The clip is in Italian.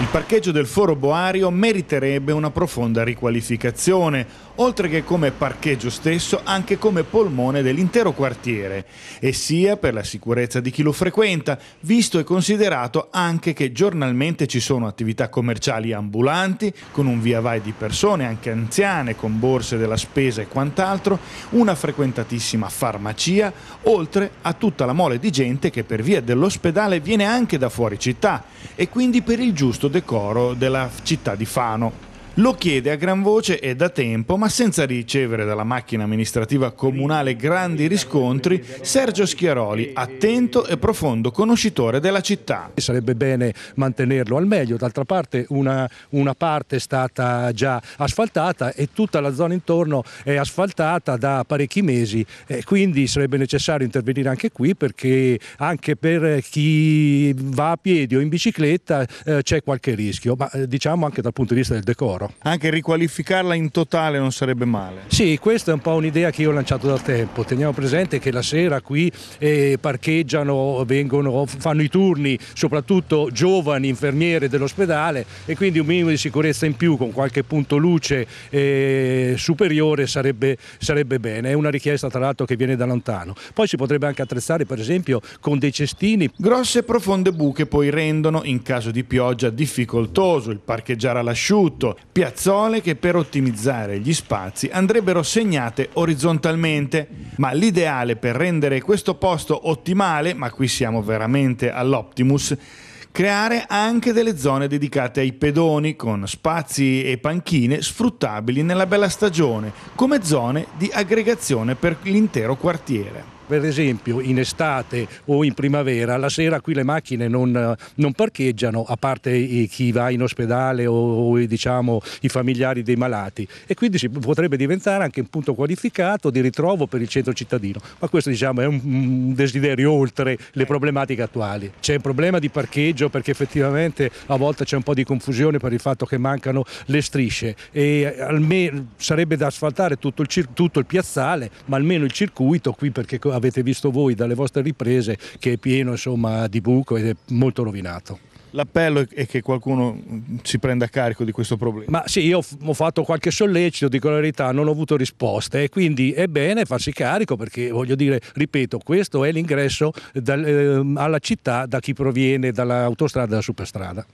Il parcheggio del Foro Boario meriterebbe una profonda riqualificazione, oltre che come parcheggio stesso anche come polmone dell'intero quartiere, e sia per la sicurezza di chi lo frequenta, visto e considerato anche che giornalmente ci sono attività commerciali ambulanti, con un via vai di persone, anche anziane, con borse della spesa e quant'altro, una frequentatissima farmacia, oltre a tutta la mole di gente che per via dell'ospedale viene anche da fuori città e quindi per il giusto decoro della città di Fano. Lo chiede a gran voce e da tempo, ma senza ricevere dalla macchina amministrativa comunale grandi riscontri, Sergio Schiaroli, attento e profondo conoscitore della città. Sarebbe bene mantenerlo al meglio, d'altra parte una, una parte è stata già asfaltata e tutta la zona intorno è asfaltata da parecchi mesi, eh, quindi sarebbe necessario intervenire anche qui perché anche per chi va a piedi o in bicicletta eh, c'è qualche rischio, ma eh, diciamo anche dal punto di vista del decoro. Anche riqualificarla in totale non sarebbe male. Sì, questa è un po' un'idea che io ho lanciato da tempo. Teniamo presente che la sera qui eh, parcheggiano, vengono, fanno i turni, soprattutto giovani infermiere dell'ospedale e quindi un minimo di sicurezza in più con qualche punto luce eh, superiore sarebbe, sarebbe bene. È una richiesta tra l'altro che viene da lontano. Poi si potrebbe anche attrezzare per esempio con dei cestini. Grosse e profonde buche poi rendono in caso di pioggia difficoltoso il parcheggiare all'asciutto, piazzole che per ottimizzare gli spazi andrebbero segnate orizzontalmente, ma l'ideale per rendere questo posto ottimale, ma qui siamo veramente all'Optimus, creare anche delle zone dedicate ai pedoni con spazi e panchine sfruttabili nella bella stagione come zone di aggregazione per l'intero quartiere. Per esempio in estate o in primavera, la sera qui le macchine non, non parcheggiano, a parte chi va in ospedale o, o diciamo, i familiari dei malati. E quindi si potrebbe diventare anche un punto qualificato di ritrovo per il centro cittadino. Ma questo diciamo, è un desiderio oltre le eh. problematiche attuali. C'è un problema di parcheggio perché effettivamente a volte c'è un po' di confusione per il fatto che mancano le strisce e almeno sarebbe da asfaltare tutto il, tutto il piazzale, ma almeno il circuito qui perché avete visto voi dalle vostre riprese che è pieno insomma, di buco ed è molto rovinato. L'appello è che qualcuno si prenda carico di questo problema. Ma sì, io ho fatto qualche sollecito, dico la verità, non ho avuto risposte e quindi è bene farsi carico perché voglio dire, ripeto, questo è l'ingresso dal, eh, alla città da chi proviene dall'autostrada e dalla superstrada.